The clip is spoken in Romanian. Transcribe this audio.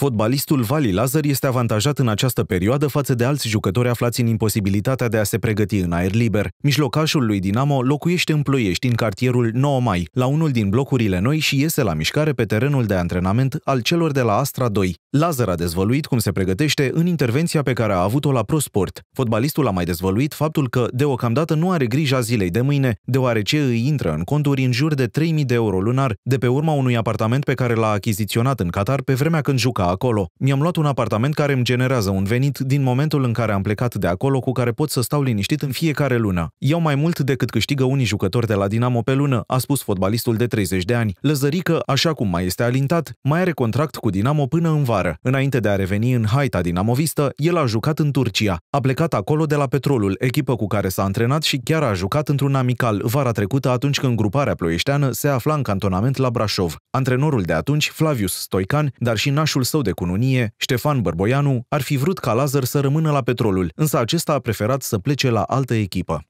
Fotbalistul Vali Lazar este avantajat în această perioadă față de alți jucători aflați în imposibilitatea de a se pregăti în aer liber. Mijlocașul lui Dinamo locuiește în Ploiești, în cartierul 9 Mai, la unul din blocurile noi și iese la mișcare pe terenul de antrenament al celor de la Astra 2. Lazar a dezvăluit cum se pregătește în intervenția pe care a avut-o la ProSport. Fotbalistul a mai dezvăluit faptul că deocamdată nu are grija zilei de mâine, deoarece îi intră în conturi în jur de 3000 de euro lunar de pe urma unui apartament pe care l-a achiziționat în Qatar pe vremea când juca acolo. Mi-am luat un apartament care îmi generează un venit din momentul în care am plecat de acolo cu care pot să stau liniștit în fiecare lună. Iau mai mult decât câștigă unii jucători de la Dinamo pe lună, a spus fotbalistul de 30 de ani. Lăzărică, așa cum mai este alintat, mai are contract cu Dinamo până în vară vară. Înainte de a reveni în haita dinamovistă, el a jucat în Turcia. A plecat acolo de la Petrolul, echipă cu care s-a antrenat și chiar a jucat într-un amical vara trecută atunci când gruparea ploieșteană se afla în cantonament la Brașov. Antrenorul de atunci, Flavius Stoican, dar și nașul său de cununie, Ștefan Bărboianu, ar fi vrut ca Lazar să rămână la Petrolul, însă acesta a preferat să plece la altă echipă.